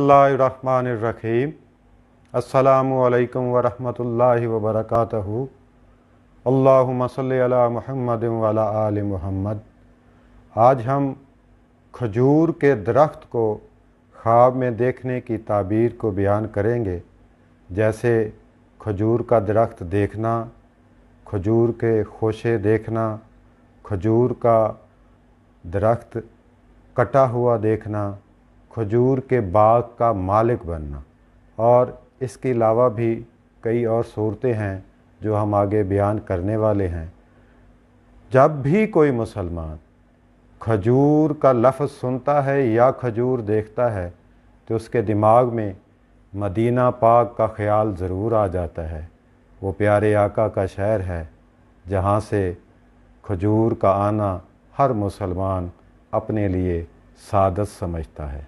रहीम अल्लाम वरहमल वबरक मसल महमद वाला आल महमद आज हम खजूर के दरख्त को ख्वाब में देखने की ताबीर को बयान करेंगे जैसे खजूर का दरख्त देखना खजूर के खोशे देखना खजूर का दरख्त कटा हुआ देखना खजूर के बाग का मालिक बनना और इसके अलावा भी कई और सूरतें हैं जो हम आगे बयान करने वाले हैं जब भी कोई मुसलमान खजूर का लफ्ज़ सुनता है या खजूर देखता है तो उसके दिमाग में मदीना पाक का ख़्याल ज़रूर आ जाता है वो प्यारे आका का शहर है जहाँ से खजूर का आना हर मुसलमान अपने लिए सादत समझता है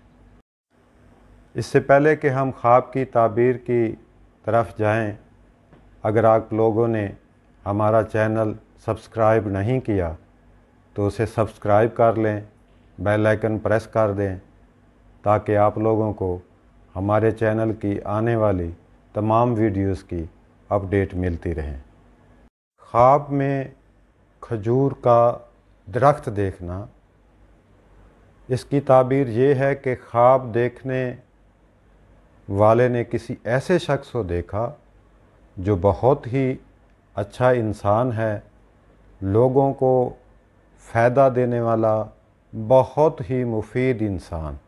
इससे पहले कि हम ख्वाब की ताबीर की तरफ जाएं, अगर आप लोगों ने हमारा चैनल सब्सक्राइब नहीं किया तो उसे सब्सक्राइब कर लें बेल आइकन प्रेस कर दें ताकि आप लोगों को हमारे चैनल की आने वाली तमाम वीडियोस की अपडेट मिलती रहें ख्वाब में खजूर का दरख्त देखना इसकी ताबीर ये है कि ख्वाब देखने वाले ने किसी ऐसे शख्स को देखा जो बहुत ही अच्छा इंसान है लोगों को फ़ायदा देने वाला बहुत ही मुफीद इंसान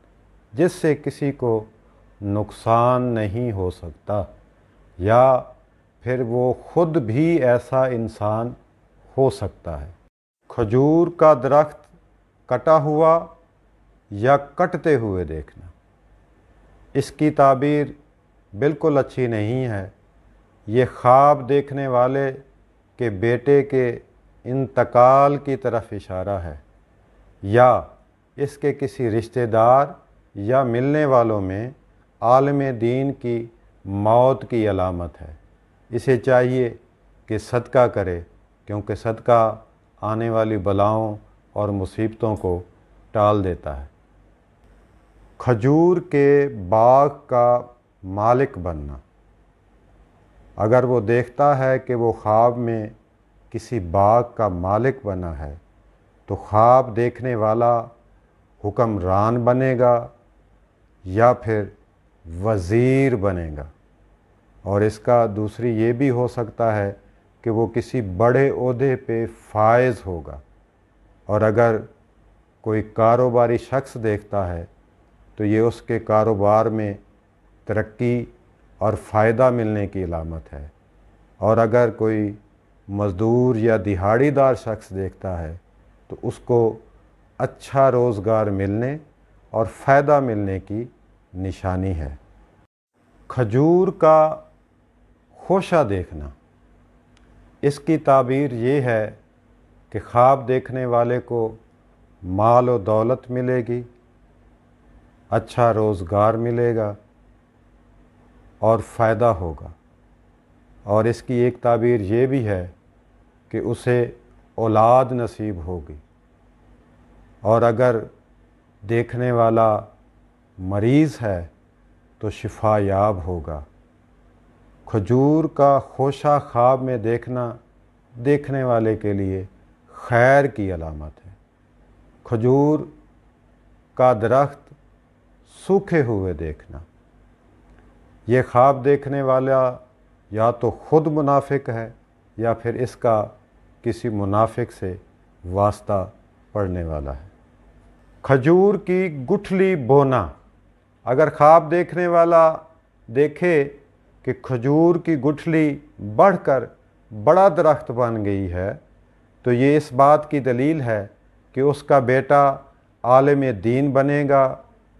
जिससे किसी को नुकसान नहीं हो सकता या फिर वो ख़ुद भी ऐसा इंसान हो सकता है खजूर का दरख्त कटा हुआ या कटते हुए देखना इसकी ताबीर बिल्कुल अच्छी नहीं है ये ख्वाब देखने वाले के बेटे के इंतकाल की तरफ इशारा है या इसके किसी रिश्तेदार या मिलने वालों में आलम दीन की मौत की अलामत है इसे चाहिए कि सदका करे क्योंकि सदका आने वाली बलाओं और मुसीबतों को टाल देता है खजूर के बाग का मालिक बनना अगर वो देखता है कि वो ख्वाब में किसी बाग का मालिक बना है तो ख्वाब देखने वाला हुक्मरान बनेगा या फिर वज़ीर बनेगा और इसका दूसरी ये भी हो सकता है कि वो किसी बड़े अहदे पे फायज़ होगा और अगर कोई कारोबारी शख्स देखता है तो ये उसके कारोबार में तरक्की और फ़ायदा मिलने की अलामत है और अगर कोई मज़दूर या दिहाड़ीदार शख्स देखता है तो उसको अच्छा रोज़गार मिलने और फ़ायदा मिलने की निशानी है खजूर का खोशा देखना इसकी ताबीर ये है कि ख्वाब देखने वाले को माल और दौलत मिलेगी अच्छा रोज़गार मिलेगा और फ़ायदा होगा और इसकी एक ताबीर ये भी है कि उसे औलाद नसीब होगी और अगर देखने वाला मरीज़ है तो शिफा याब होगा खजूर का खोशा ख्वाब में देखना देखने वाले के लिए खैर की अलामत है खजूर का दरख्त सूखे हुए देखना ये ख्वाब देखने वाला या तो खुद मुनाफिक है या फिर इसका किसी मुनाफिक से वास्ता पड़ने वाला है खजूर की गुठली बोना अगर ख्वाब देखने वाला देखे कि खजूर की गुठली बढ़कर बड़ा दरख्त बन गई है तो ये इस बात की दलील है कि उसका बेटा आलम दीन बनेगा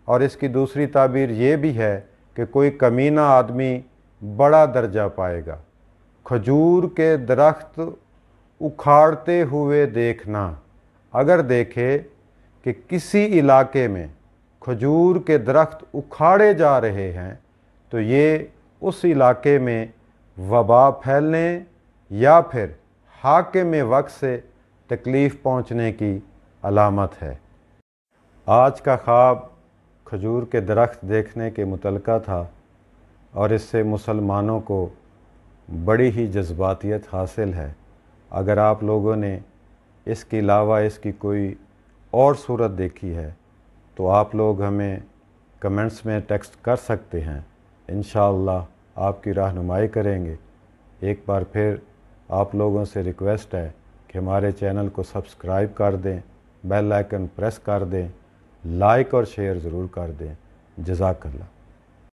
और इसकी दूसरी ताबीर ये भी है कि कोई कमीना आदमी बड़ा दर्जा पाएगा खजूर के दरख्त उखाड़ते हुए देखना अगर देखे कि किसी इलाके में खजूर के दरख्त उखाड़े जा रहे हैं तो ये उस इलाके में वबा फैलने या फिर हाके में वक्त से तकलीफ़ पहुंचने की अलामत है आज का ख्वाब खजूर के दरख्त देखने के मुतलका था और इससे मुसलमानों को बड़ी ही जज्बातियत हासिल है अगर आप लोगों ने इसके अलावा इसकी कोई और सूरत देखी है तो आप लोग हमें कमेंट्स में टेक्स्ट कर सकते हैं इन आपकी रहनुमाई करेंगे एक बार फिर आप लोगों से रिक्वेस्ट है कि हमारे चैनल को सब्सक्राइब कर दें बेल आइकन प्रेस कर दें लाइक और शेयर ज़रूर कर दें जजाकल्ला